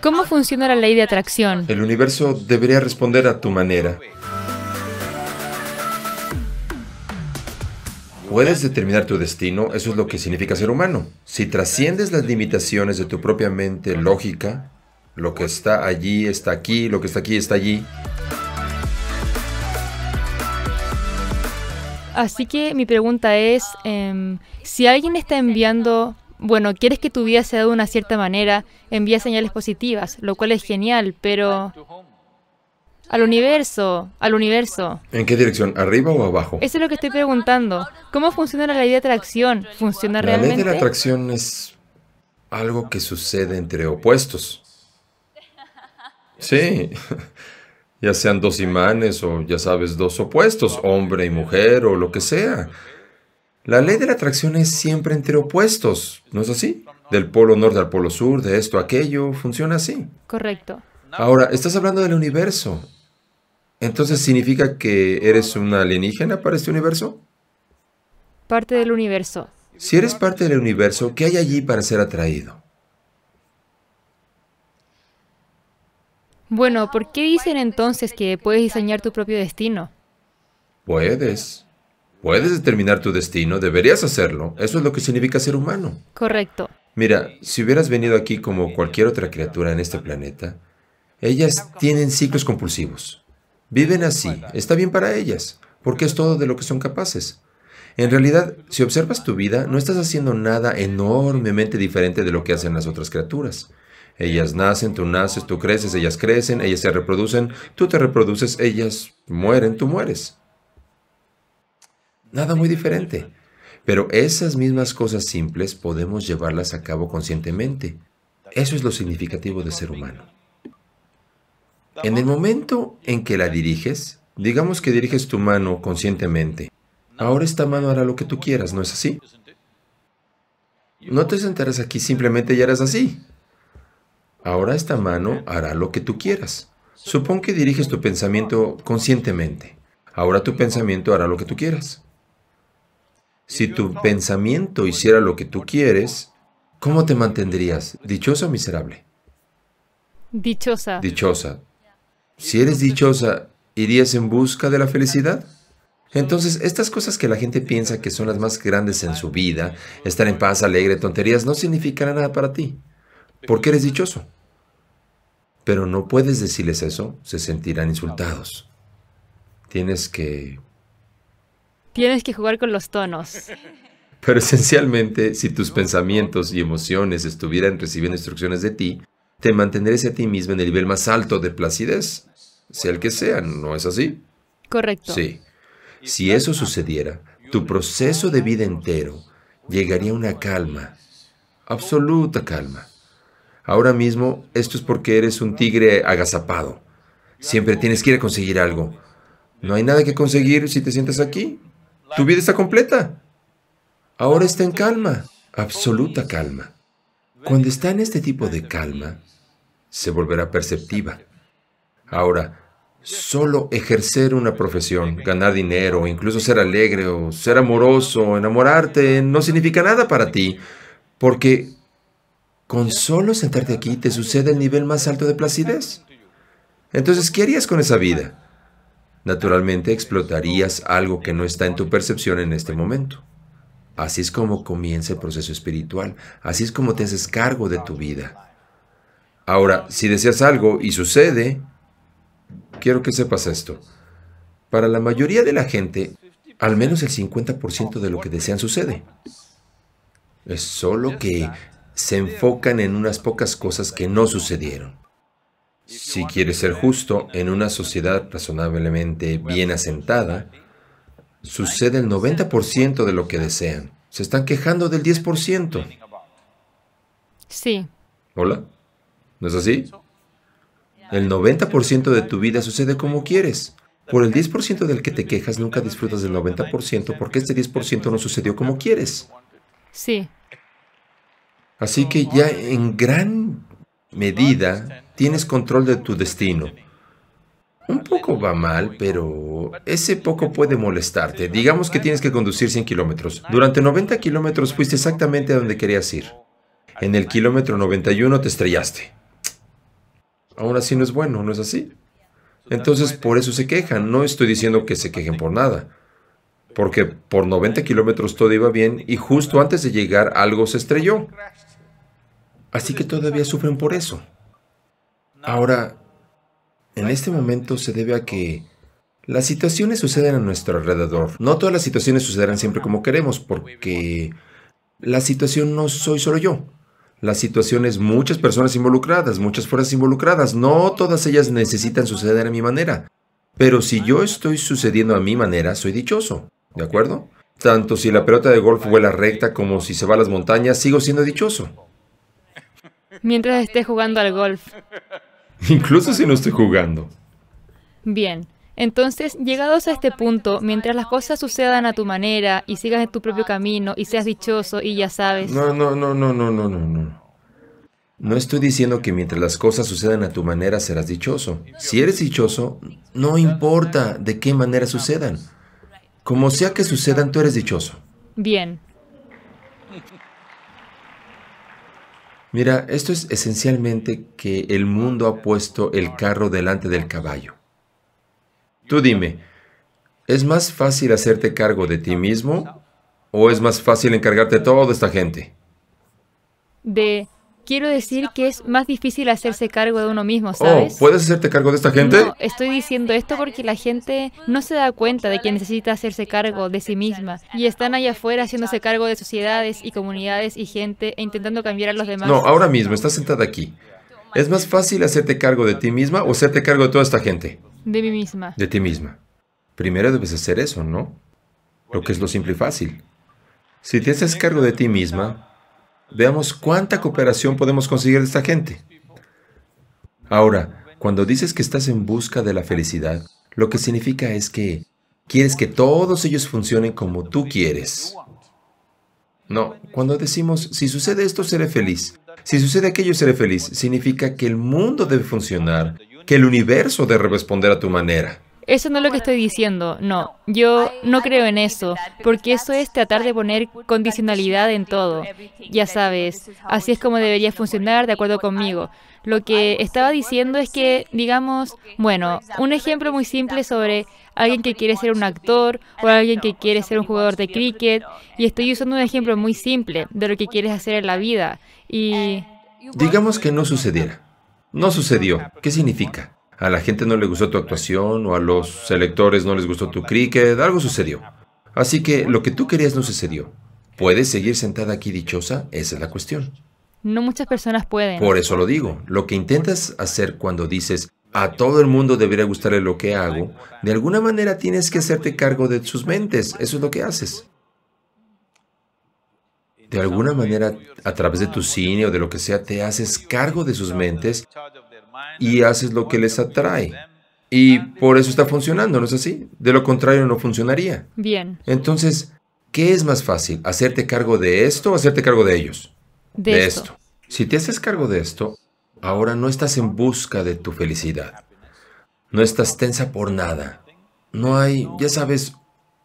¿Cómo funciona la ley de atracción? El universo debería responder a tu manera. Puedes determinar tu destino, eso es lo que significa ser humano. Si trasciendes las limitaciones de tu propia mente lógica, lo que está allí está aquí, lo que está aquí está allí. Así que mi pregunta es, em, si alguien está enviando bueno, quieres que tu vida sea de una cierta manera, envía señales positivas, lo cual es genial, pero al universo, al universo. ¿En qué dirección? ¿Arriba o abajo? Eso es lo que estoy preguntando. ¿Cómo funciona la ley de atracción? ¿Funciona realmente? La ley de la atracción es algo que sucede entre opuestos. Sí, ya sean dos imanes o ya sabes, dos opuestos, hombre y mujer o lo que sea. La ley de la atracción es siempre entre opuestos, ¿no es así? Del polo norte al polo sur, de esto a aquello, funciona así. Correcto. Ahora, estás hablando del universo. Entonces, ¿significa que eres una alienígena para este universo? Parte del universo. Si eres parte del universo, ¿qué hay allí para ser atraído? Bueno, ¿por qué dicen entonces que puedes diseñar tu propio destino? Puedes. Puedes determinar tu destino, deberías hacerlo. Eso es lo que significa ser humano. Correcto. Mira, si hubieras venido aquí como cualquier otra criatura en este planeta, ellas tienen ciclos compulsivos. Viven así, está bien para ellas, porque es todo de lo que son capaces. En realidad, si observas tu vida, no estás haciendo nada enormemente diferente de lo que hacen las otras criaturas. Ellas nacen, tú naces, tú creces, ellas crecen, ellas se reproducen, tú te reproduces, ellas mueren, tú mueres. Nada muy diferente. Pero esas mismas cosas simples podemos llevarlas a cabo conscientemente. Eso es lo significativo de ser humano. En el momento en que la diriges, digamos que diriges tu mano conscientemente, ahora esta mano hará lo que tú quieras, ¿no es así? No te sentarás aquí simplemente y harás así. Ahora esta mano hará lo que tú quieras. Supón que diriges tu pensamiento conscientemente. Ahora tu pensamiento hará lo que tú quieras. Si tu pensamiento hiciera lo que tú quieres, ¿cómo te mantendrías? ¿Dichosa o miserable? Dichosa. Dichosa. Si eres dichosa, ¿irías en busca de la felicidad? Entonces, estas cosas que la gente piensa que son las más grandes en su vida, estar en paz, alegre, tonterías, no significarán nada para ti, porque eres dichoso. Pero no puedes decirles eso, se sentirán insultados. Tienes que Tienes que jugar con los tonos. Pero esencialmente, si tus pensamientos y emociones estuvieran recibiendo instrucciones de ti, te mantendrías a ti mismo en el nivel más alto de placidez, sea el que sea, ¿no es así? Correcto. Sí. Si eso sucediera, tu proceso de vida entero llegaría a una calma, absoluta calma. Ahora mismo, esto es porque eres un tigre agazapado. Siempre tienes que ir a conseguir algo. No hay nada que conseguir si te sientas aquí. Tu vida está completa. Ahora está en calma, absoluta calma. Cuando está en este tipo de calma, se volverá perceptiva. Ahora, solo ejercer una profesión, ganar dinero, incluso ser alegre o ser amoroso, enamorarte, no significa nada para ti, porque con solo sentarte aquí te sucede el nivel más alto de placidez. Entonces, ¿qué harías con esa vida? naturalmente explotarías algo que no está en tu percepción en este momento. Así es como comienza el proceso espiritual, así es como te haces cargo de tu vida. Ahora, si deseas algo y sucede, quiero que sepas esto. Para la mayoría de la gente, al menos el 50% de lo que desean sucede. Es solo que se enfocan en unas pocas cosas que no sucedieron. Si quieres ser justo en una sociedad razonablemente bien asentada, sucede el 90% de lo que desean. Se están quejando del 10%. Sí. ¿Hola? ¿No es así? El 90% de tu vida sucede como quieres. Por el 10% del que te quejas nunca disfrutas del 90% porque este 10% no sucedió como quieres. Sí. Así que ya en gran medida tienes control de tu destino. Un poco va mal, pero ese poco puede molestarte. Digamos que tienes que conducir 100 kilómetros. Durante 90 kilómetros fuiste exactamente a donde querías ir. En el kilómetro 91 te estrellaste. Aún así no es bueno, ¿no es así? Entonces por eso se quejan. No estoy diciendo que se quejen por nada. Porque por 90 kilómetros todo iba bien y justo antes de llegar algo se estrelló. Así que todavía sufren por eso. Ahora, en este momento se debe a que las situaciones suceden a nuestro alrededor. No todas las situaciones sucederán siempre como queremos, porque la situación no soy solo yo. La situación es muchas personas involucradas, muchas fuerzas involucradas. No todas ellas necesitan suceder a mi manera. Pero si yo estoy sucediendo a mi manera, soy dichoso. ¿De acuerdo? Tanto si la pelota de golf vuela recta como si se va a las montañas, sigo siendo dichoso. Mientras esté jugando al golf. incluso si no estoy jugando. Bien, entonces, llegados a este punto, mientras las cosas sucedan a tu manera y sigas en tu propio camino y seas dichoso y ya sabes. No, no, no, no, no, no, no, no. No estoy diciendo que mientras las cosas sucedan a tu manera serás dichoso. Si eres dichoso, no importa de qué manera sucedan. Como sea que sucedan, tú eres dichoso. Bien. Mira, esto es esencialmente que el mundo ha puesto el carro delante del caballo. Tú dime, ¿es más fácil hacerte cargo de ti mismo o es más fácil encargarte de toda esta gente? De quiero decir que es más difícil hacerse cargo de uno mismo, oh, ¿sabes? Oh, ¿Puedes hacerte cargo de esta gente? No, estoy diciendo esto porque la gente no se da cuenta de que necesita hacerse cargo de sí misma y están allá afuera haciéndose cargo de sociedades y comunidades y gente e intentando cambiar a los demás. No, ahora mismo, estás sentada aquí. ¿Es más fácil hacerte cargo de ti misma o hacerte cargo de toda esta gente? De mí misma. De ti misma. Primero debes hacer eso, ¿no? Lo que es lo simple y fácil. Si te haces cargo de ti misma, Veamos cuánta cooperación podemos conseguir de esta gente. Ahora, cuando dices que estás en busca de la felicidad, lo que significa es que quieres que todos ellos funcionen como tú quieres. No, cuando decimos, si sucede esto, seré feliz. Si sucede aquello, seré feliz. Significa que el mundo debe funcionar, que el universo debe responder a tu manera. Eso no es lo que estoy diciendo, no. Yo no creo en eso, porque eso es tratar de poner condicionalidad en todo. Ya sabes, así es como debería funcionar de acuerdo conmigo. Lo que estaba diciendo es que, digamos, bueno, un ejemplo muy simple sobre alguien que quiere ser un actor o alguien que quiere ser un jugador de cricket, y estoy usando un ejemplo muy simple de lo que quieres hacer en la vida, y... Digamos que no sucediera. No sucedió. ¿Qué significa? a la gente no le gustó tu actuación o a los electores no les gustó tu cricket, algo sucedió. Así que lo que tú querías no sucedió. ¿Puedes seguir sentada aquí dichosa? Esa es la cuestión. No muchas personas pueden. Por eso lo digo. Lo que intentas hacer cuando dices, a todo el mundo debería gustarle lo que hago, de alguna manera tienes que hacerte cargo de sus mentes. Eso es lo que haces. De alguna manera, a través de tu cine o de lo que sea, te haces cargo de sus mentes y haces lo que les atrae. Y por eso está funcionando, ¿no es así? De lo contrario no funcionaría. Bien. Entonces, ¿qué es más fácil? ¿Hacerte cargo de esto o hacerte cargo de ellos? De, esto. Si te haces cargo de esto, ahora no estás en busca de tu felicidad. No estás tensa por nada. No hay, ya sabes,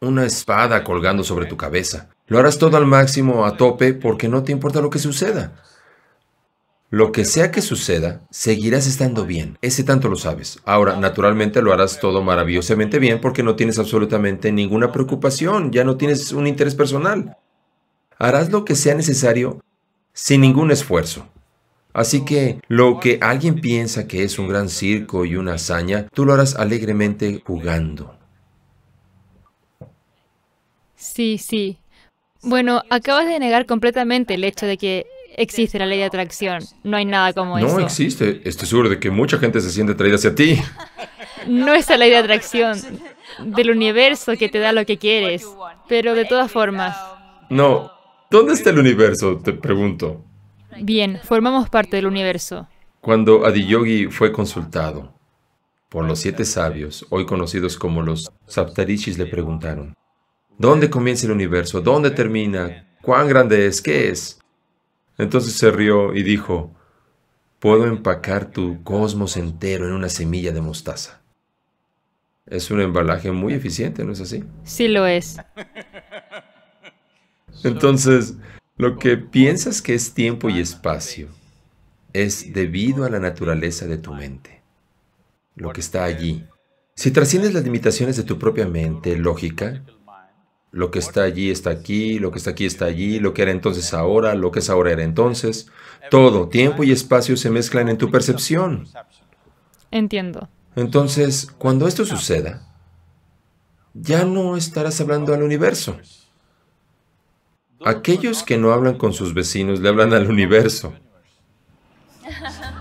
una espada colgando sobre tu cabeza. Lo harás todo al máximo, a tope, porque no te importa lo que suceda. Lo que sea que suceda, seguirás estando bien. Ese tanto lo sabes. Ahora, naturalmente lo harás todo maravillosamente bien porque no tienes absolutamente ninguna preocupación, ya no tienes un interés personal. Harás lo que sea necesario sin ningún esfuerzo. Así que lo que alguien piensa que es un gran circo y una hazaña, tú lo harás alegremente jugando. Sí, sí. Bueno, acabas de negar completamente el hecho de que existe la ley de atracción. No hay nada como eso. No existe. Estoy seguro de que mucha gente se siente atraída hacia ti. No es la ley de atracción del universo que te da lo que quieres. Pero de todas formas. No. ¿Dónde está el universo? Te pregunto. Bien, formamos parte del universo. Cuando Adiyogi fue consultado por los siete sabios, hoy conocidos como los Saptarishis, le preguntaron, ¿dónde comienza el universo? ¿Dónde termina? ¿Cuán grande es? ¿Qué es? Entonces se rió y dijo, puedo empacar tu cosmos entero en una semilla de mostaza. Es un embalaje muy eficiente, ¿no es así? Sí lo es. Entonces, lo que piensas que es tiempo y espacio es debido a la naturaleza de tu mente, lo que está allí. Si trasciendes las limitaciones de tu propia mente lógica, lo que está allí está aquí, lo que está aquí está allí, lo que era entonces ahora, lo que es ahora era entonces. Todo, tiempo y espacio se mezclan en tu percepción. Entiendo. Entonces, cuando esto suceda, ya no estarás hablando al universo. Aquellos que no hablan con sus vecinos le hablan al universo.